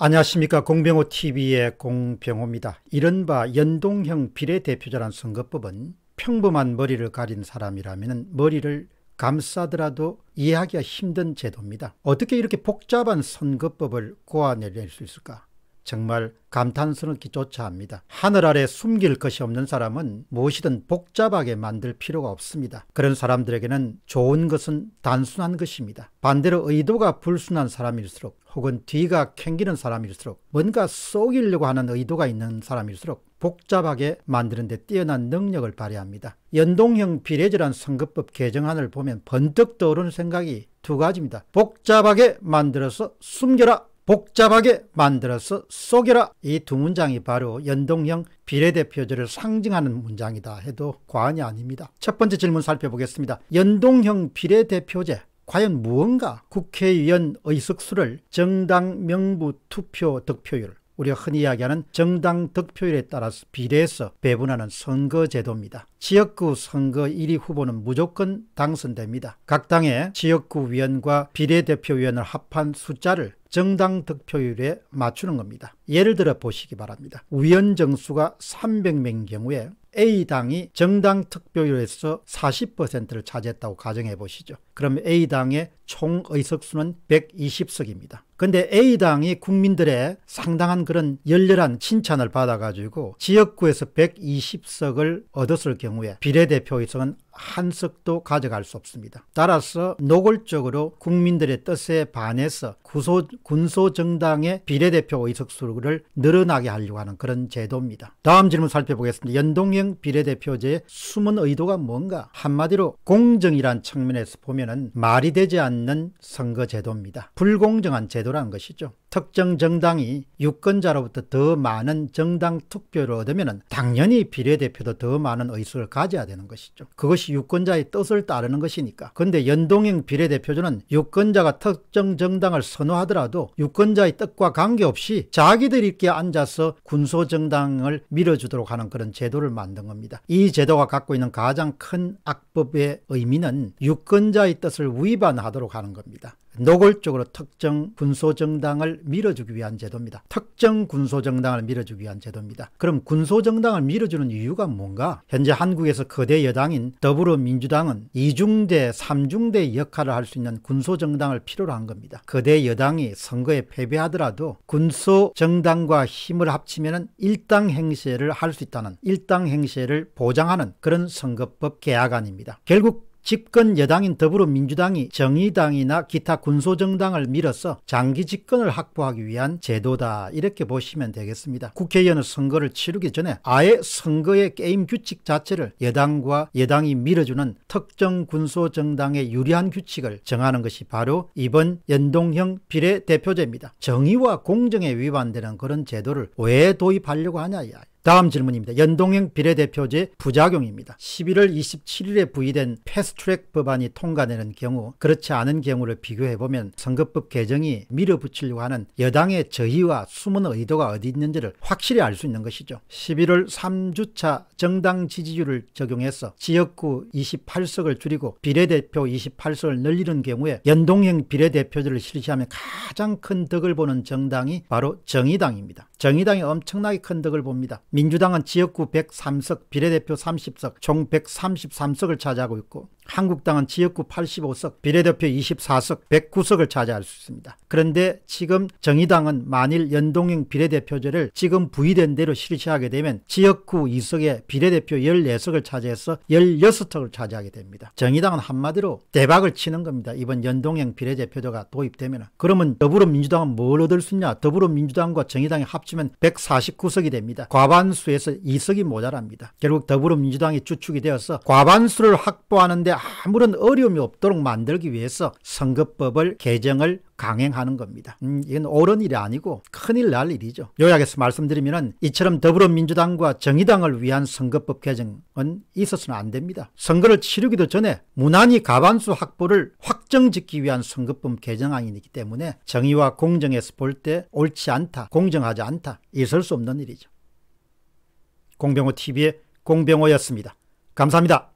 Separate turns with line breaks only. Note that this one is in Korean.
안녕하십니까 공병호TV의 공병호입니다. 이른바 연동형 비례대표자란 선거법은 평범한 머리를 가린 사람이라면 머리를 감싸더라도 이해하기가 힘든 제도입니다. 어떻게 이렇게 복잡한 선거법을 고안해낼 수 있을까? 정말 감탄스럽기조차 합니다. 하늘 아래 숨길 것이 없는 사람은 무엇이든 복잡하게 만들 필요가 없습니다. 그런 사람들에게는 좋은 것은 단순한 것입니다. 반대로 의도가 불순한 사람일수록 혹은 뒤가 캥기는 사람일수록 뭔가 속이려고 하는 의도가 있는 사람일수록 복잡하게 만드는 데 뛰어난 능력을 발휘합니다. 연동형 비례제란 선거법 개정안을 보면 번뜩 떠오르는 생각이 두 가지입니다. 복잡하게 만들어서 숨겨라 복잡하게 만들어서 속여라. 이 두 문장이 바로 연동형 비례대표제를 상징하는 문장이다 해도 과언이 아닙니다. 첫 번째 질문 살펴보겠습니다. 연동형 비례대표제 과연 무언가 국회의원 의석수를 정당 명부 투표 득표율 우리가 흔히 이야기하는 정당 득표율에 따라서 비례해서 배분하는 선거제도입니다. 지역구 선거 1위 후보는 무조건 당선됩니다. 각 당의 지역구 위원과 비례대표위원을 합한 숫자를 정당 득표율에 맞추는 겁니다. 예를 들어 보시기 바랍니다. 우연정수가 300명인 경우에 A당이 정당 득표율에서 40%를 차지했다고 가정해 보시죠. 그럼 A당의 총 의석수는 120석입니다. 근데 A당이 국민들의 상당한 그런 열렬한 칭찬을 받아가지고 지역구에서 120석을 얻었을 경우에 비례대표 의석은 한 석도 가져갈 수 없습니다. 따라서 노골적으로 국민들의 뜻에 반해서 구소, 군소정당의 비례대표 의석수를 늘어나게 하려고 하는 그런 제도입니다. 다음 질문 살펴보겠습니다. 연동형 비례대표제의 숨은 의도가 뭔가? 한마디로 공정이란 측면에서 보면 은 말이 되지 않는 선거제도입니다. 불공정한 제도 제도라는 것이죠. 특정 정당이 유권자로부터 더 많은 정당 투표를 얻으면 당연히 비례대표도 더 많은 의석을 가져야 되는 것이죠. 그것이 유권자의 뜻을 따르는 것이니까. 그런데 연동형 비례대표제는 유권자가 특정 정당을 선호하더라도 유권자의 뜻과 관계없이 자기들끼리 앉아서 군소정당을 밀어주도록 하는 그런 제도를 만든 겁니다. 이 제도가 갖고 있는 가장 큰 악법의 의미는 유권자의 뜻을 위반하도록 하는 겁니다. 노골적으로 특정 군소정당을 밀어주기 위한 제도입니다. 특정 군소정당을 밀어주기 위한 제도입니다. 그럼 군소정당을 밀어주는 이유가 뭔가? 현재 한국에서 거대 여당인 더불어민주당은 이중대, 삼중대 역할을 할 수 있는 군소정당을 필요로 한 겁니다. 거대 여당이 선거에 패배하더라도 군소정당과 힘을 합치면 일당 행세를 할 수 있다는 일당 행세를 보장하는 그런 선거법 개혁안입니다. 결국 집권 여당인 더불어민주당이 정의당이나 기타 군소정당을 밀어서 장기 집권을 확보하기 위한 제도다 이렇게 보시면 되겠습니다. 국회의원의 선거를 치르기 전에 아예 선거의 게임 규칙 자체를 여당과 여당이 밀어주는 특정 군소정당에 유리한 규칙을 정하는 것이 바로 이번 연동형 비례대표제입니다. 정의와 공정에 위반되는 그런 제도를 왜 도입하려고 하냐 다음 질문입니다. 연동형 비례대표제 부작용입니다. 11월 27일에 부의된 패스트트랙 법안이 통과되는 경우 그렇지 않은 경우를 비교해보면 선거법 개정이 밀어붙이려고 하는 여당의 저의와 숨은 의도가 어디 있는지를 확실히 알 수 있는 것이죠. 11월 3주차 정당 지지율을 적용해서 지역구 28석을 줄이고 비례대표 28석을 늘리는 경우에 연동형 비례대표제를 실시하면 가장 큰 덕을 보는 정당이 바로 정의당입니다. 정의당이 엄청나게 큰 덕을 봅니다. 민주당은 지역구 103석, 비례대표 30석, 총 133석을 차지하고 있고 한국당은 지역구 85석, 비례대표 24석, 109석을 차지할 수 있습니다. 그런데 지금 정의당은 만일 연동형 비례대표제를 지금 부의된 대로 실시하게 되면 지역구 2석에 비례대표 14석을 차지해서 16석을 차지하게 됩니다. 정의당은 한마디로 대박을 치는 겁니다. 이번 연동형 비례대표제가 도입되면. 그러면 더불어민주당은 뭘 얻을 수 있냐? 더불어민주당과 정의당이 합치면 149석이 됩니다. 과반수에서 2석이 모자랍니다. 결국 더불어민주당이 주축이 되어서 과반수를 확보하는데 아무런 어려움이 없도록 만들기 위해서 선거법을 개정을 강행하는 겁니다. 음, 이건 옳은 일이 아니고 큰일 날 일이죠. 요약해서 말씀드리면 이처럼 더불어민주당과 정의당을 위한 선거법 개정은 있어서는 안 됩니다. 선거를 치르기도 전에 무난히 가반수 확보를 확정짓기 위한 선거법 개정안이기 때문에 정의와 공정에서 볼 때 옳지 않다, 공정하지 않다, 있을 수 없는 일이죠. 공병호TV의 공병호였습니다. 감사합니다.